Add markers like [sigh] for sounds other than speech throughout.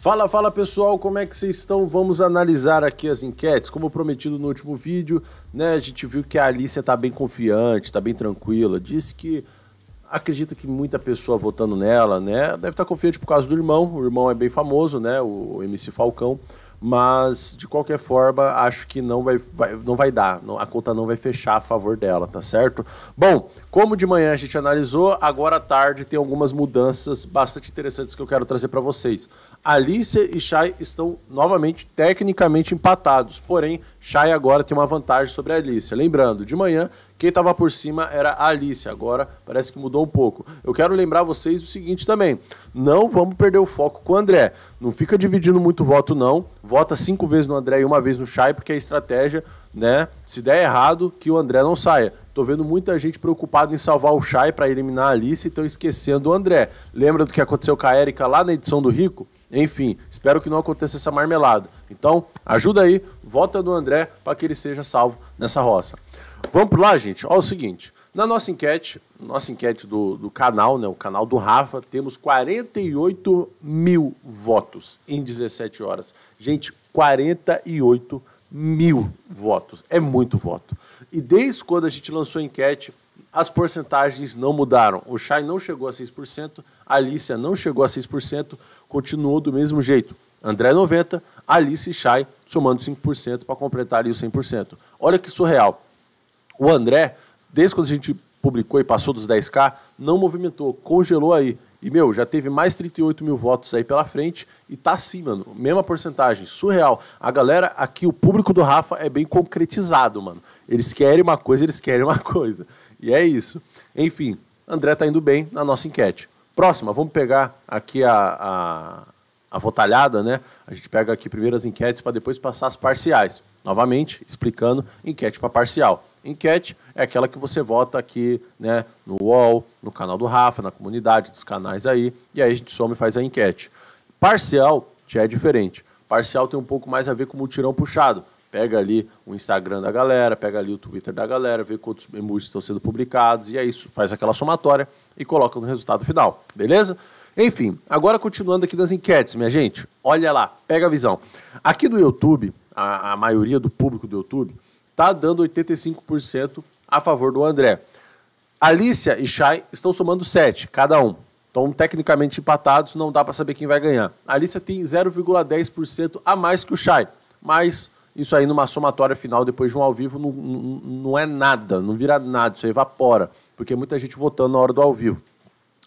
Fala, fala pessoal, como é que vocês estão? Vamos analisar aqui as enquetes. Como prometido no último vídeo, né? A gente viu que a Alicia tá bem confiante, tá bem tranquila. Disse que acredita que muita pessoa votando nela, né? Deve estar tá confiante por causa do irmão. O irmão é bem famoso, né? O MC Falcão mas de qualquer forma acho que não vai, vai não vai dar, a conta não vai fechar a favor dela, tá certo? Bom, como de manhã a gente analisou, agora à tarde tem algumas mudanças bastante interessantes que eu quero trazer para vocês. Alice e Shai estão novamente tecnicamente empatados, porém Shai agora tem uma vantagem sobre a Alice. Lembrando, de manhã quem estava por cima era a Alice, agora parece que mudou um pouco. Eu quero lembrar vocês o seguinte também: não vamos perder o foco com o André. Não fica dividindo muito voto, não. Vota cinco vezes no André e uma vez no Chay, porque a é estratégia, né? Se der errado, que o André não saia. Tô vendo muita gente preocupada em salvar o Chay para eliminar a Alice e estão esquecendo o André. Lembra do que aconteceu com a Erika lá na edição do Rico? Enfim, espero que não aconteça essa marmelada. Então, ajuda aí, vota no André para que ele seja salvo nessa roça. Vamos por lá, gente? Olha o seguinte. Na nossa enquete, nossa enquete do, do canal, né, o canal do Rafa, temos 48 mil votos em 17 horas. Gente, 48 mil votos. É muito voto. E desde quando a gente lançou a enquete, as porcentagens não mudaram. O Chai não chegou a 6%, a Alicia não chegou a 6%, continuou do mesmo jeito. André 90, Alice e Chay somando 5% para completar ali o 100%. Olha que surreal. O André, desde quando a gente publicou e passou dos 10k, não movimentou, congelou aí. E, meu, já teve mais 38 mil votos aí pela frente e tá assim, mano. Mesma porcentagem, surreal. A galera aqui, o público do Rafa é bem concretizado, mano. Eles querem uma coisa, eles querem uma coisa. E é isso. Enfim, André tá indo bem na nossa enquete. Próxima, vamos pegar aqui a, a, a votalhada, né? A gente pega aqui primeiro as enquetes para depois passar as parciais. Novamente, explicando enquete para parcial. Enquete é aquela que você vota aqui né, no UOL, no canal do Rafa, na comunidade, dos canais aí, e aí a gente some e faz a enquete. Parcial já é diferente. Parcial tem um pouco mais a ver com o mutirão puxado. Pega ali o Instagram da galera, pega ali o Twitter da galera, vê quantos emojis estão sendo publicados, e é isso. Faz aquela somatória e coloca no resultado final, beleza? Enfim, agora continuando aqui das enquetes, minha gente. Olha lá, pega a visão. Aqui no YouTube, a, a maioria do público do YouTube está dando 85% a favor do André. Alicia e Shai estão somando 7, cada um. estão tecnicamente empatados, não dá para saber quem vai ganhar. A Alicia tem 0,10% a mais que o Shai, mas isso aí, numa somatória final, depois de um ao vivo, não, não, não é nada, não vira nada, isso evapora, porque muita gente votando na hora do ao vivo.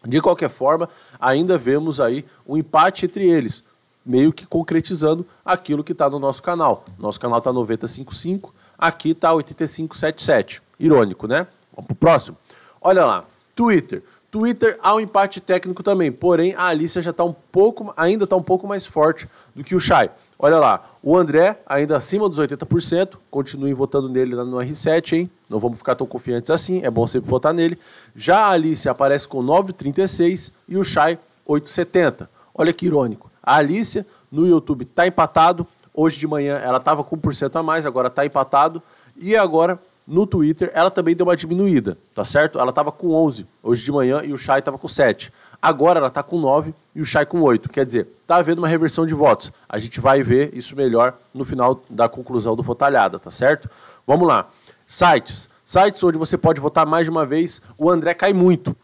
De qualquer forma, ainda vemos aí um empate entre eles, meio que concretizando aquilo que está no nosso canal. Nosso canal está 955, aqui está 8577. Irônico, né? Vamos pro próximo. Olha lá, Twitter. Twitter há um empate técnico também, porém a Alicia já está um pouco, ainda está um pouco mais forte do que o Shai. Olha lá, o André, ainda acima dos 80%, continuem votando nele lá no R7, hein? Não vamos ficar tão confiantes assim, é bom sempre votar nele. Já a Alice aparece com 9,36 e o Chay 8,70. Olha que irônico. A Alice no YouTube está empatado. Hoje de manhã ela estava com 1% a mais, agora está empatado. E agora no Twitter ela também deu uma diminuída, tá certo? Ela estava com 11 hoje de manhã e o Chay estava com 7. Agora ela está com 9 e o Chay com 8. Quer dizer, está havendo uma reversão de votos. A gente vai ver isso melhor no final da conclusão do Votalhada, tá certo? Vamos lá. Sites. Sites onde você pode votar mais de uma vez. O André cai muito.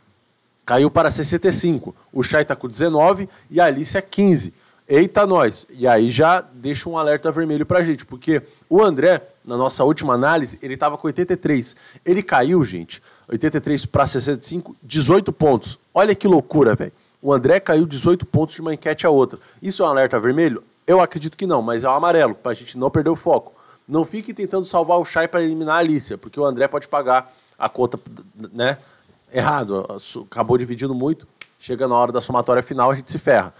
Caiu para 65. O Chay está com 19 e a Alice é 15. Eita nós! E aí já deixa um alerta vermelho pra gente, porque o André, na nossa última análise, ele estava com 83. Ele caiu, gente, 83 para 65, 18 pontos. Olha que loucura, velho. O André caiu 18 pontos de uma enquete a outra. Isso é um alerta vermelho? Eu acredito que não, mas é um amarelo, para a gente não perder o foco. Não fique tentando salvar o Chay para eliminar a Alicia, porque o André pode pagar a conta, né? Errado, acabou dividindo muito. Chega na hora da somatória final, a gente se ferra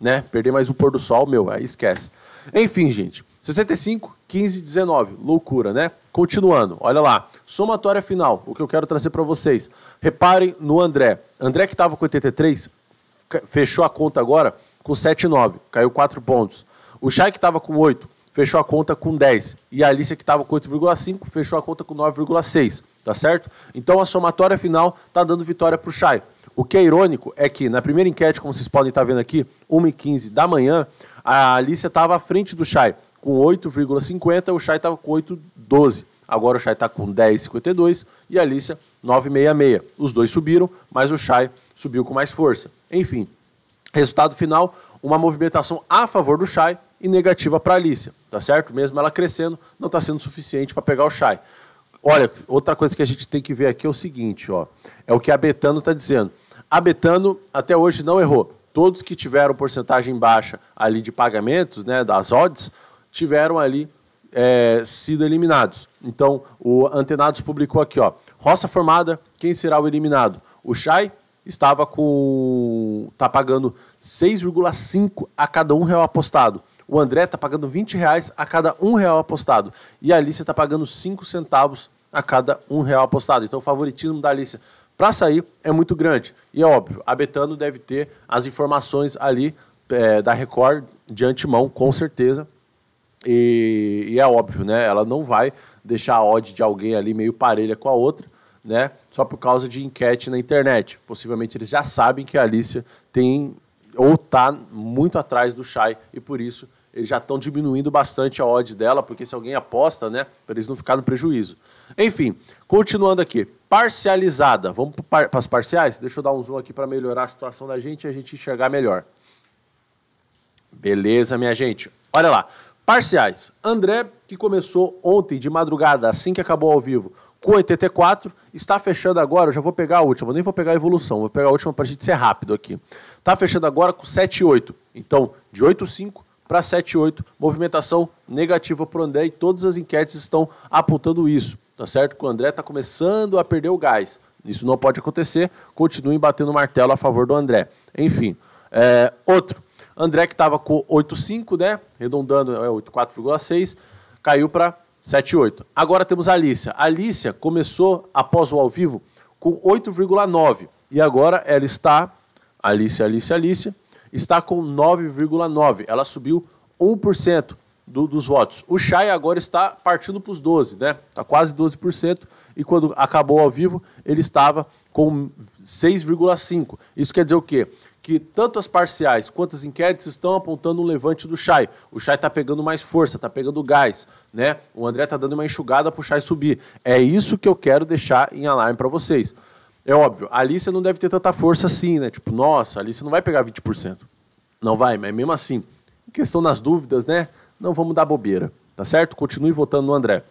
né? Perder mais um pôr do sol, meu, aí esquece. Enfim, gente. 65, 15, 19. Loucura, né? Continuando, olha lá. Somatória final, o que eu quero trazer para vocês. Reparem no André. André que estava com 83, fechou a conta agora com 7,9. Caiu 4 pontos. O Chay que estava com 8, fechou a conta com 10. E a Alicia que estava com 8,5, fechou a conta com 9,6. Tá certo? Então a somatória final tá dando vitória para o Chay. O que é irônico é que na primeira enquete, como vocês podem estar vendo aqui, 1h15 da manhã, a Alicia estava à frente do Chai com 8,50, o Chai estava com 8,12. Agora o Chai está com 10,52 e a Alicia 9,66. Os dois subiram, mas o Chai subiu com mais força. Enfim, resultado final, uma movimentação a favor do Chai e negativa para a Alicia, tá certo? Mesmo ela crescendo, não está sendo suficiente para pegar o Chai. Olha, outra coisa que a gente tem que ver aqui é o seguinte, ó, é o que a Betano está dizendo. A Betano até hoje não errou. Todos que tiveram porcentagem baixa ali de pagamentos, né, das odds, tiveram ali é, sido eliminados. Então, o Antenados publicou aqui, ó. Roça formada, quem será o eliminado? O Chai estava com. tá pagando 6,5 a cada um real apostado. O André tá pagando 20 reais a cada um real apostado. E a Alice tá pagando 5 centavos a cada um real apostado. Então, o favoritismo da Alice para sair é muito grande. E é óbvio, a Betano deve ter as informações ali é, da Record de antemão, com certeza. E, e, é óbvio, né? Ela não vai deixar a odd de alguém ali meio parelha com a outra, né? Só por causa de enquete na internet. Possivelmente eles já sabem que a Alicia tem ou está muito atrás do Shai e por isso eles já estão diminuindo bastante a odd dela, porque se alguém aposta, né, para eles não ficarem no prejuízo. Enfim, continuando aqui, parcializada. Vamos para as parciais? Deixa eu dar um zoom aqui para melhorar a situação da gente e a gente enxergar melhor. Beleza, minha gente. Olha lá. Parciais. André, que começou ontem de madrugada, assim que acabou ao vivo, com 84, está fechando agora. Eu já vou pegar a última, nem vou pegar a evolução, vou pegar a última para a gente ser rápido aqui. Está fechando agora com 7,8. Então, de 8,5 para 7,8, movimentação negativa para o André e todas as enquetes estão apontando isso, tá certo? Que o André está começando a perder o gás. Isso não pode acontecer, continuem batendo martelo a favor do André. Enfim, é, outro, André que estava com 8,5, né? Redondando, é 8,4,6, caiu para 7,8. Agora temos a Alícia. A Alícia começou após o ao vivo com 8,9 e agora ela está, Alícia, Alícia, Alicia, está com 9,9%. Ela subiu 1% do, dos votos. O Chay agora está partindo para os 12%, né? Está quase 12%. E quando acabou ao vivo, ele estava com 6,5%. Isso quer dizer o quê? que tanto as parciais quanto as enquetes estão apontando um levante do Chai. O Chai está pegando mais força, está pegando gás, né? O André está dando uma enxugada para o Chai subir. É isso que eu quero deixar em alarme para vocês. É óbvio, ali você não deve ter tanta força assim, né? Tipo, nossa, ali você não vai pegar 20%. Não vai, mas mesmo assim, em questão das dúvidas, né? Não vamos dar bobeira, tá certo? Continue votando no André.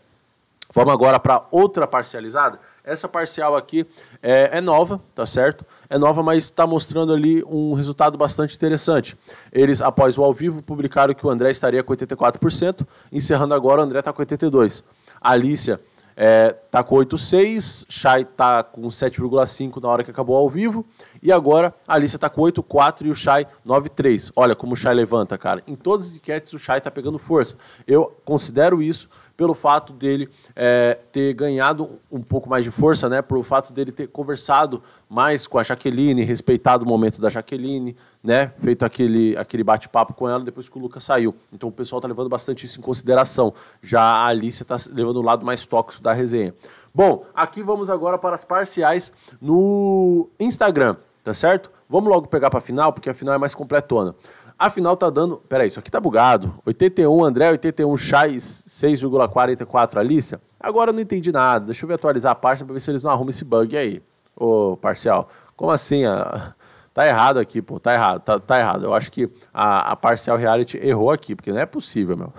Vamos agora para outra parcializada. Essa parcial aqui é, é, nova, tá certo? É nova, mas está mostrando ali um resultado bastante interessante. Eles, após o ao vivo, publicaram que o André estaria com 84%, encerrando agora, o André está com 82%. A Alicia é, tá com 8,6, Chai está com 7,5 na hora que acabou ao vivo. E agora a Alicia tá com 8,4 e o Shai 9,3. Olha como o Shai levanta, cara. Em todas as enquetes o Shai tá pegando força. Eu considero isso pelo fato dele é, ter ganhado um pouco mais de força, né? Pelo fato dele ter conversado mais com a Jaqueline, respeitado o momento da Jaqueline, né? Feito aquele, aquele bate-papo com ela depois que o Lucas saiu. Então o pessoal tá levando bastante isso em consideração. Já a Alicia tá levando o lado mais tóxico da resenha. Bom, aqui vamos agora para as parciais no Instagram tá certo? Vamos logo pegar para a final, porque a final é mais completona. A final tá dando. Peraí, isso aqui tá bugado. 81 André, 81 Chai, 6,44 Alícia. Agora eu não entendi nada. Deixa eu ver atualizar a página para ver se eles não arrumam esse bug aí. Ô, parcial. Como assim? ah Tá errado aqui, pô. Tá errado, tá, tá errado. Eu acho que a, a Parcial Reality errou aqui, porque não é possível, meu.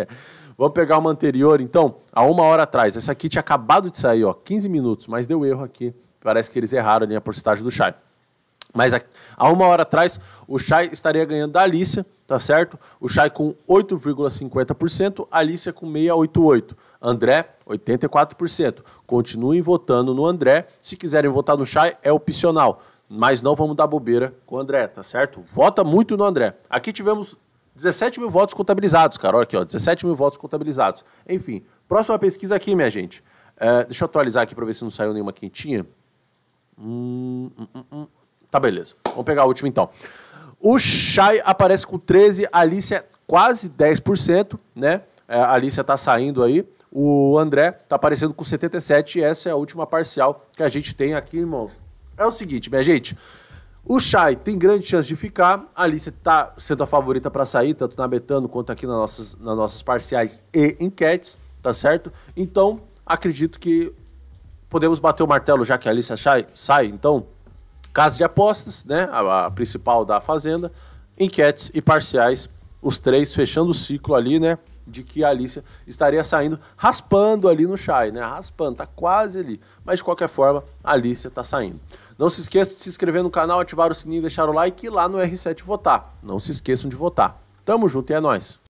[laughs] Vamos pegar uma anterior, então, a uma hora atrás. Essa aqui tinha acabado de sair, ó, 15 minutos, mas deu erro aqui. Parece que eles erraram ali a porcentagem do chai. Mas há uma hora atrás, o chai estaria ganhando da Alicia, tá certo? O chai com 8,50%, Alicia com 6,88%. André, 84%. Continuem votando no André. Se quiserem votar no chai é opcional. Mas não vamos dar bobeira com o André, tá certo? Vota muito no André. Aqui tivemos 17 mil votos contabilizados, cara. Olha aqui, ó, 17 mil votos contabilizados. Enfim, próxima pesquisa aqui, minha gente. É, deixa eu atualizar aqui para ver se não saiu nenhuma quentinha. Hum, hum, hum. hum. Tá, beleza. Vamos pegar a última então. O Shai aparece com 13, a Alicia quase 10%, né? É, a Alicia tá saindo aí. O André tá aparecendo com 77 e essa é a última parcial que a gente tem aqui, irmãos. É o seguinte, minha gente. O Shai tem grande chance de ficar. A Alice tá sendo a favorita para sair, tanto na Betano quanto aqui nas nossas, nas nossas parciais e enquetes, tá certo? Então, acredito que podemos bater o martelo, já que a Alice sai, sai então, Casa de apostas, né, a, a principal da Fazenda, enquetes e parciais, os três fechando o ciclo ali, né, de que a Alicia estaria saindo raspando ali no chai, né? Raspando, tá quase ali. Mas de qualquer forma, a Alicia tá saindo. Não se esqueça de se inscrever no canal, ativar o sininho, deixar o like e ir lá no R7 votar. Não se esqueçam de votar. Tamo junto e é nóis!